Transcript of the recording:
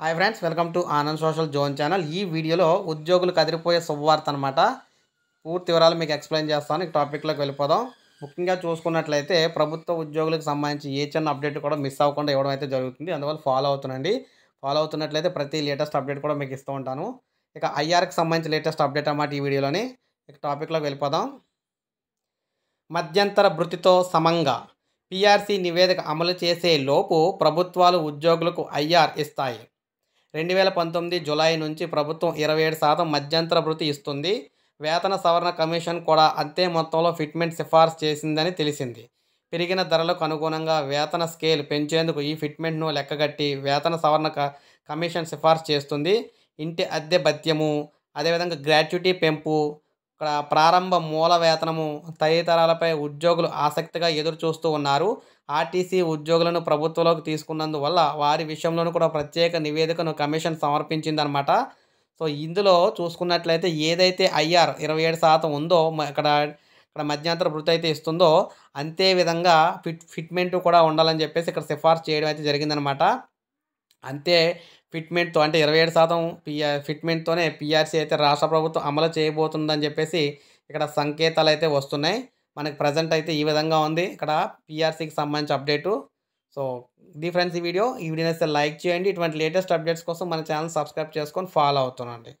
hi friends welcome to Anand social zone channel ఈ వీడియోలో ఉద్యోగులు కదిరిపోయే శుభవార్త అనమాట పూర్తి వివరాలు మీకు ఎక్స్ప్లెయిన్ చేస్తాను ఈ టాపిక్లోకి వెళ్ళిపోదాం ముఖ్యంగా చూసుకున్నట్లయితే ప్రభుత్వ ఉద్యోగులకు సంబంధించి ఏ చిన్న అప్డేట్ కూడా మిస్ అవ్వకుండా ఇవ్వడం అయితే జరుగుతుంది అందువల్ల ఫాలో అవుతుందండి ఫాలో అవుతున్నట్లయితే ప్రతి లేటెస్ట్ అప్డేట్ కూడా మీకు ఇస్తూ ఉంటాను ఇక ఐఆర్కి సంబంధించి లేటెస్ట్ అప్డేట్ అన్నమాట ఈ వీడియోలోని ఇక టాపిక్లోకి వెళ్ళిపోదాం మధ్యంతర భృతితో సమంగా పిఆర్సీ నివేదిక అమలు చేసే లోపు ప్రభుత్వాలు ఉద్యోగులకు ఐఆర్ ఇస్తాయి రెండు వేల పంతొమ్మిది జులై నుంచి ప్రభుత్వం ఇరవై ఏడు శాతం మధ్యంతర భృతి ఇస్తుంది వేతన సవరణ కమిషన్ కూడా అంతే మొత్తంలో ఫిట్మెంట్ సిఫార్సు చేసిందని తెలిసింది పెరిగిన ధరలకు అనుగుణంగా వేతన స్కేల్ పెంచేందుకు ఈ ఫిట్మెంట్ను లెక్కగట్టి వేతన సవరణ కమిషన్ సిఫార్సు చేస్తుంది ఇంటి అద్దె భత్యము అదేవిధంగా గ్రాట్యుటీ పెంపు ప్రా ప్రారంభ మూల వేతనము తదితరాలపై ఉద్యోగులు ఆసక్తిగా ఎదురు చూస్తూ ఉన్నారు ఆర్టీసీ ఉద్యోగులను ప్రభుత్వంలోకి తీసుకున్నందువల్ల వారి విషయంలోనూ కూడా ప్రత్యేక నివేదికను కమిషన్ సమర్పించిందనమాట సో ఇందులో చూసుకున్నట్లయితే ఏదైతే ఐఆర్ ఇరవై ఏడు శాతం ఉందో ఇక్కడ ఇక్కడ మధ్యంతర వృత్తి అయితే ఇస్తుందో అంతే విధంగా ఫిట్ ఫిట్మెంట్ కూడా ఉండాలని చెప్పేసి ఇక్కడ సిఫార్సు చేయడం అయితే జరిగిందనమాట అంతే ఫిట్మెంట్తో అంటే ఇరవై ఏడు శాతం పిఆర్ ఫిట్మెంట్తోనే పిఆర్సీ అయితే రాష్ట్ర ప్రభుత్వం అమలు చేయబోతుందని చెప్పేసి ఇక్కడ సంకేతాలు అయితే వస్తున్నాయి మనకి ప్రజెంట్ అయితే ఈ విధంగా ఉంది ఇక్కడ పిఆర్సీకి సంబంధించి అప్డేటు సో ఇది ఫ్రెండ్స్ ఈ వీడియో ఈ వీడియోని లైక్ చేయండి ఇటువంటి లేటెస్ట్ అప్డేట్స్ కోసం మన ఛానల్ సబ్స్క్రైబ్ చేసుకొని ఫాలో అవుతున్నాండి